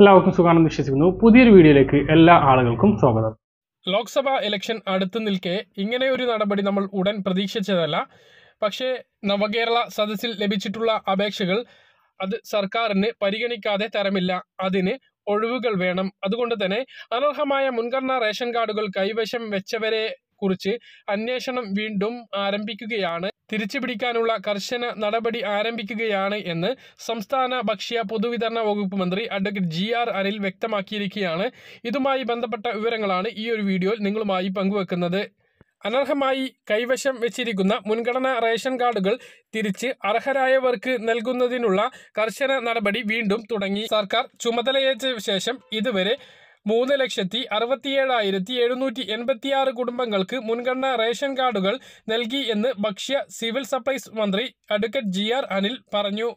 എല്ലാവർക്കും സുഖമാണെന്ന് വിശ്വസിക്കുന്നു പുതിയൊരു വീഡിയോയിലേക്ക് എല്ലാ ആളുകൾക്കും സ്വാഗതം ലോക്സഭാ ഇലക്ഷൻ അടുത്ത് നിൽക്കെ ഇങ്ങനെ ഒരു നടപടി നമ്മൾ ഉടൻ പ്രതീക്ഷിച്ചതല്ല പക്ഷേ നവകേരള സദസ്സിൽ ലഭിച്ചിട്ടുള്ള അപേക്ഷകൾ അത് സർക്കാരിന് പരിഗണിക്കാതെ തരമില്ല അതിന് ഒഴിവുകൾ വേണം അതുകൊണ്ട് തന്നെ അനർഹമായ മുൻഗണനാ റേഷൻ കാർഡുകൾ കൈവശം വെച്ചവരെ കുറിച്ച് അന്വേഷണം വീണ്ടും ആരംഭിക്കുകയാണ് തിരിച്ചുപിടിക്കാനുള്ള കർശന നടപടി ആരംഭിക്കുകയാണ് എന്ന് സംസ്ഥാന ഭക്ഷ്യ പൊതുവിതരണ വകുപ്പ് മന്ത്രി അഡ്വക്കേറ്റ് ജി ആർ അനിൽ വ്യക്തമാക്കിയിരിക്കുകയാണ് ഇതുമായി ബന്ധപ്പെട്ട വിവരങ്ങളാണ് ഈ ഒരു വീഡിയോയിൽ നിങ്ങളുമായി പങ്കുവെക്കുന്നത് അനർഹമായി കൈവശം വെച്ചിരിക്കുന്ന മുൻഗണനാ റേഷൻ കാർഡുകൾ തിരിച്ച് അർഹരായവർക്ക് നൽകുന്നതിനുള്ള കർശന നടപടി വീണ്ടും തുടങ്ങി സർക്കാർ ചുമതലയേറ്റ ശേഷം ഇതുവരെ മൂന്ന് ലക്ഷത്തി അറുപത്തിയേഴായിരത്തി എഴുന്നൂറ്റി എൺപത്തിയാറ് കുടുംബങ്ങൾക്ക് മുൻഗണന റേഷൻ കാർഡുകൾ നൽകി എന്ന് ഭക്ഷ്യ സിവിൽ സപ്ലൈസ് മന്ത്രി അഡ്വക്കേറ്റ് ജി ആർ അനിൽ പറഞ്ഞു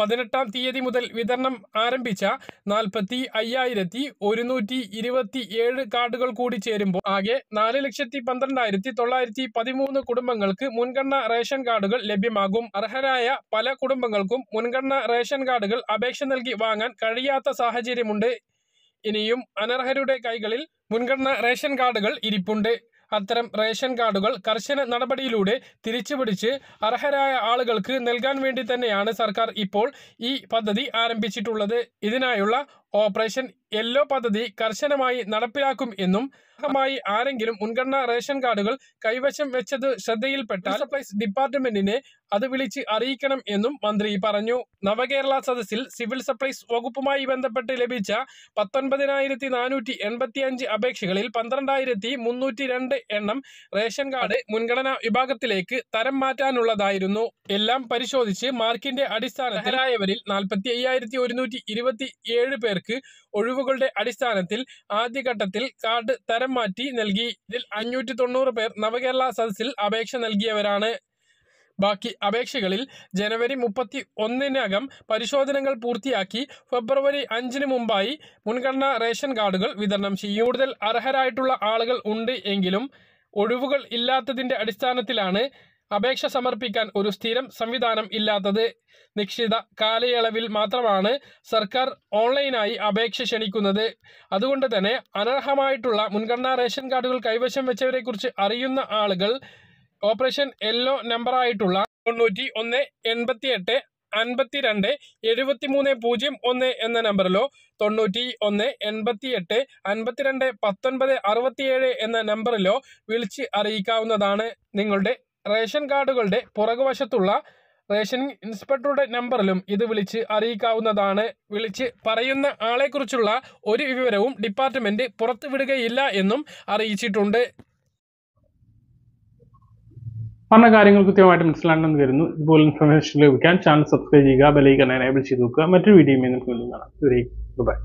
പതിനെട്ടാം തീയതി മുതൽ വിതരണം ആരംഭിച്ച നാൽപ്പത്തി അയ്യായിരത്തി ഒരുന്നൂറ്റി ഇരുപത്തി ഏഴ് കാർഡുകൾ കൂടി ചേരുമ്പോൾ ആകെ നാല് ലക്ഷത്തി പന്ത്രണ്ടായിരത്തി തൊള്ളായിരത്തി പതിമൂന്ന് കുടുംബങ്ങൾക്ക് മുൻഗണന റേഷൻ കാർഡുകൾ ലഭ്യമാകും അർഹരായ പല കുടുംബങ്ങൾക്കും മുൻഗണന റേഷൻ കാർഡുകൾ അപേക്ഷ നൽകി വാങ്ങാൻ കഴിയാത്ത സാഹചര്യമുണ്ട് ഇനിയും അനർഹരുടെ കൈകളിൽ മുൻഗണന റേഷൻ കാർഡുകൾ ഇരിപ്പുണ്ട് അത്തരം റേഷൻ കാർഡുകൾ കർശന നടപടിയിലൂടെ തിരിച്ചുപിടിച്ച് അർഹരായ ആളുകൾക്ക് നൽകാൻ വേണ്ടി തന്നെയാണ് സർക്കാർ ഇപ്പോൾ ഈ പദ്ധതി ആരംഭിച്ചിട്ടുള്ളത് ഇതിനായുള്ള ഓപ്പറേഷൻ യെല്ലോ പദ്ധതി കർശനമായി നടപ്പിലാക്കും എന്നും മായി ആരെങ്കിലും മുൻഗണനാ റേഷൻ കാർഡുകൾ കൈവശം വെച്ചത് ശ്രദ്ധയിൽപ്പെട്ടാൽ സപ്ലൈസ് ഡിപ്പാർട്ട്മെന്റിനെ അത് വിളിച്ച് അറിയിക്കണം എന്നും മന്ത്രി പറഞ്ഞു നവകേരള സദസ്സിൽ സിവിൽ സപ്ലൈസ് വകുപ്പുമായി ബന്ധപ്പെട്ട് ലഭിച്ച പത്തൊൻപതിനായിരത്തി നാനൂറ്റി എൺപത്തി അഞ്ച് അപേക്ഷകളിൽ പന്ത്രണ്ടായിരത്തി മുന്നൂറ്റി രണ്ട് എണ്ണം റേഷൻ കാർഡ് മുൻഗണനാ വിഭാഗത്തിലേക്ക് തരം മാറ്റാനുള്ളതായിരുന്നു എല്ലാം പരിശോധിച്ച് മാർക്കിന്റെ അടിസ്ഥാനത്തിൽ ആയവരിൽ നാൽപ്പത്തി അയ്യായിരത്തി ഒരുന്നൂറ്റി ഇരുപത്തി ഏഴ് പേർക്ക് ഒഴിവുകളുടെ അടിസ്ഥാനത്തിൽ ആദ്യഘട്ടത്തിൽ കാർഡ് തരം മാറ്റി നൽകി ഇതിൽ അഞ്ഞൂറ്റി തൊണ്ണൂറ് പേർ നവകേരള സദസ്സിൽ അപേക്ഷ നൽകിയവരാണ് ബാക്കി അപേക്ഷകളിൽ ജനുവരി മുപ്പത്തി ഒന്നിനകം പരിശോധനകൾ പൂർത്തിയാക്കി ഫെബ്രുവരി അഞ്ചിന് മുമ്പായി മുൻഗണനാ റേഷൻ കാർഡുകൾ വിതരണം ചെയ്യും കൂടുതൽ അർഹരായിട്ടുള്ള ആളുകൾ ഉണ്ട് എങ്കിലും ഒഴിവുകൾ ഇല്ലാത്തതിന്റെ അടിസ്ഥാനത്തിലാണ് അപേക്ഷ സമർപ്പിക്കാൻ ഒരു സ്ഥിരം സംവിധാനം ഇല്ലാത്തത് നിശ്ചിത കാലയളവിൽ മാത്രമാണ് സർക്കാർ ഓൺലൈനായി അപേക്ഷ ക്ഷണിക്കുന്നത് അതുകൊണ്ട് തന്നെ അനർഹമായിട്ടുള്ള മുൻഗണനാ റേഷൻ കാർഡുകൾ കൈവശം വെച്ചവരെക്കുറിച്ച് അറിയുന്ന ആളുകൾ ഓപ്പറേഷൻ യെല്ലോ നമ്പറായിട്ടുള്ള തൊണ്ണൂറ്റി ഒന്ന് എൺപത്തിയെട്ട് അൻപത്തിരണ്ട് എഴുപത്തിമൂന്ന് പൂജ്യം ഒന്ന് എന്ന നമ്പറിലോ തൊണ്ണൂറ്റി ഒന്ന് എൺപത്തിയെട്ട് അൻപത്തിരണ്ട് പത്തൊൻപത് അറുപത്തിയേഴ് എന്ന നമ്പറിലോ വിളിച്ച് അറിയിക്കാവുന്നതാണ് നിങ്ങളുടെ റേഷൻ കാർഡുകളുടെ പുറകുവശത്തുള്ള റേഷൻ ഇൻസ്പെക്ടറുടെ നമ്പറിലും ഇത് വിളിച്ച് അറിയിക്കാവുന്നതാണ് വിളിച്ച് പറയുന്ന ആളെക്കുറിച്ചുള്ള ഒരു വിവരവും ഡിപ്പാർട്ട്മെൻറ്റ് പുറത്തുവിടുകയില്ല എന്നും അറിയിച്ചിട്ടുണ്ട് പറഞ്ഞ കാര്യങ്ങൾ കൃത്യമായിട്ട് മനസ്സിലാണെന്ന് വരുന്നു ഇതുപോലെ ഇൻഫർമേഷൻ ലഭിക്കാൻ ചാനൽ സബ്സ്ക്രൈബ് ചെയ്യുക ബെലൈക്കൺ എനേബിൾ ചെയ്ത് നോക്കുക മറ്റൊരു വീഡിയോയുമായി നമുക്ക് കാണാം ബൈ